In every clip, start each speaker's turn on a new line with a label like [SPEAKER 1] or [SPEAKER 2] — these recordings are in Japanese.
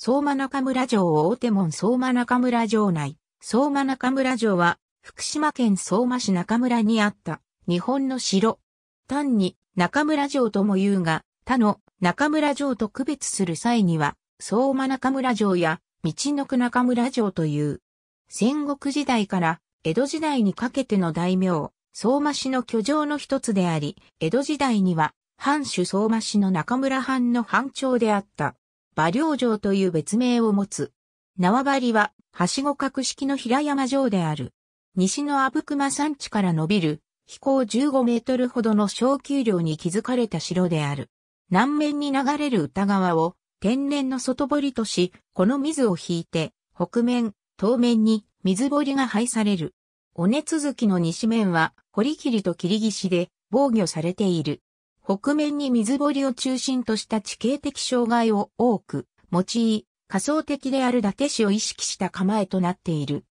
[SPEAKER 1] 相馬中村城大手門相馬中村城内。相馬中村城は、福島県相馬市中村にあった、日本の城。単に、中村城とも言うが、他の中村城と区別する際には、相馬中村城や、道の区中村城という。戦国時代から江戸時代にかけての大名、相馬市の居城の一つであり、江戸時代には、藩主相馬市の中村藩の藩長であった。馬領城という別名を持つ。縄張りは、はしご格式の平山城である。西の阿武隈山地から伸びる、飛行15メートルほどの小丘陵に築かれた城である。南面に流れる歌川を、天然の外堀とし、この水を引いて、北面、東面に水堀が配される。尾根続きの西面は、堀切と切り岸で防御されている。北面に水堀を中心とした地形的障害を多く用い、仮想的である伊達市を意識した構えとなっている。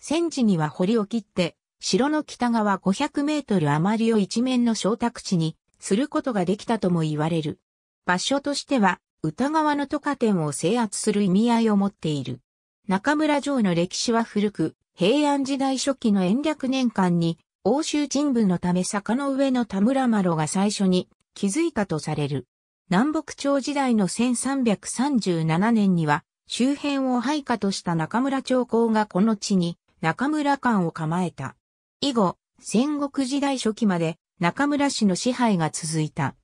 [SPEAKER 1] 戦時には堀を切って、城の北側500メートル余りを一面の小宅地にすることができたとも言われる。場所としては、歌川の都下店を制圧する意味合いを持っている。中村城の歴史は古く、平安時代初期の延暦年間に、欧州人文のため坂の上の田村麻呂が最初に築いたとされる。南北朝時代の1337年には、周辺を廃下とした中村朝公がこの地に中村館を構えた。以後、戦国時代初期まで中村氏の支配が続いた。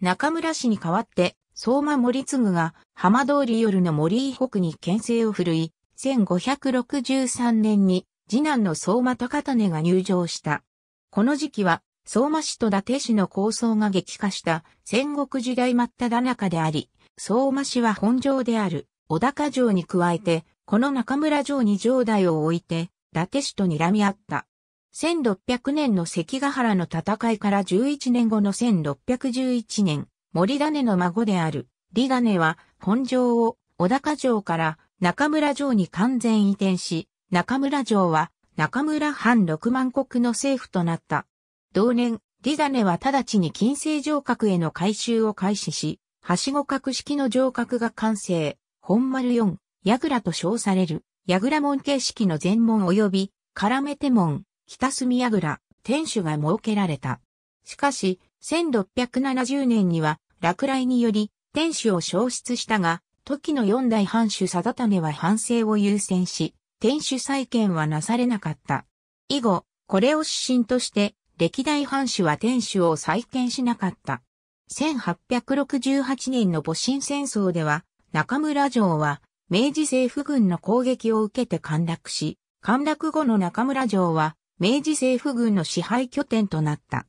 [SPEAKER 1] 中村氏に代わって相馬森次が浜通り夜の森以北に牽制を振るい、1563年に次男の相馬高種が入城した。この時期は相馬市と伊達市の構想が激化した戦国時代真っ只中であり、相馬市は本城である小高城に加えて、この中村城に城代を置いて、伊達市と睨み合った。1600年の関ヶ原の戦いから11年後の1611年、森種の孫である、李種は本城を小高城から中村城に完全移転し、中村城は中村藩六万国の政府となった。同年、ディザネは直ちに金星城郭への改修を開始し、はしご格式の城郭が完成、本丸4、矢倉と称される、矢倉門形式の全門及び、絡めて門、北隅矢倉、天守が設けられた。しかし、1670年には、落雷により、天守を消失したが、時の四代藩主定種は反省を優先し、天守再建はなされなかった。以後、これを指針として、歴代藩主は天守を再建しなかった。1868年の戊辰戦争では、中村城は、明治政府軍の攻撃を受けて陥落し、陥落後の中村城は、明治政府軍の支配拠点となった。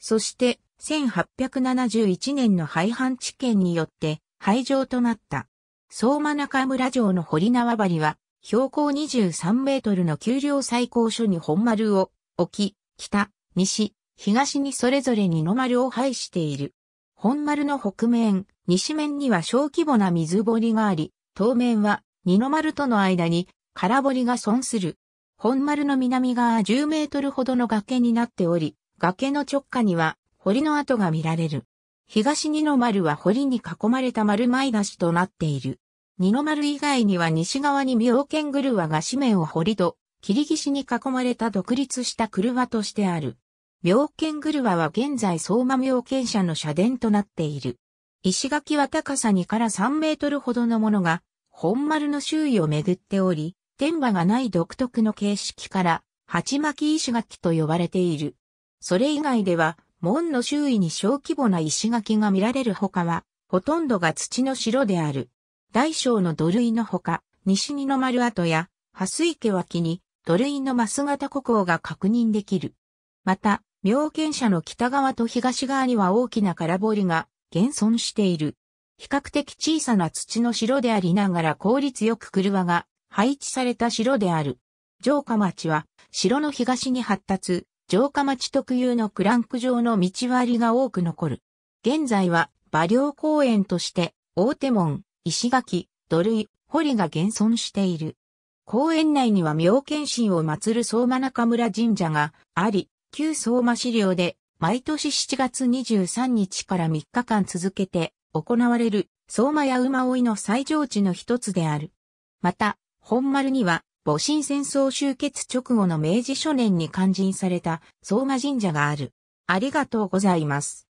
[SPEAKER 1] そして、1871年の廃藩置県によって廃城となった。相馬中村城の堀縄張りは、標高23メートルの丘陵最高所に本丸を置き、北、西、東にそれぞれ二の丸を配している。本丸の北面、西面には小規模な水堀があり、当面は二の丸との間に空堀が損する。本丸の南側10メートルほどの崖になっており、崖の直下には堀の跡が見られる。東二の丸は堀に囲まれた丸前出しとなっている。二の丸以外には西側に妙見狂わが紙面を堀と、切り岸に囲まれた独立した車としてある。妙見車は現在相馬妙見社の社殿となっている。石垣は高さ2から3メートルほどのものが、本丸の周囲をめぐっており、天馬がない独特の形式から、鉢巻石垣と呼ばれている。それ以外では、門の周囲に小規模な石垣が見られるほかは、ほとんどが土の城である。大小の土塁のほか、西にの丸跡や、蓮池脇に土塁のマス型古校が確認できる。また、妙見社の北側と東側には大きな空堀が現存している。比較的小さな土の城でありながら効率よく車が配置された城である。城下町は城の東に発達、城下町特有のクランク状の道割りが多く残る。現在は馬良公園として大手門、石垣、土塁、堀が現存している。公園内には妙見神を祀る相馬中村神社があり、旧相馬資料で毎年7月23日から3日間続けて行われる相馬や馬追いの最上地の一つである。また、本丸には、戊辰戦争終結直後の明治初年に勧進された相馬神社がある。ありがとうございます。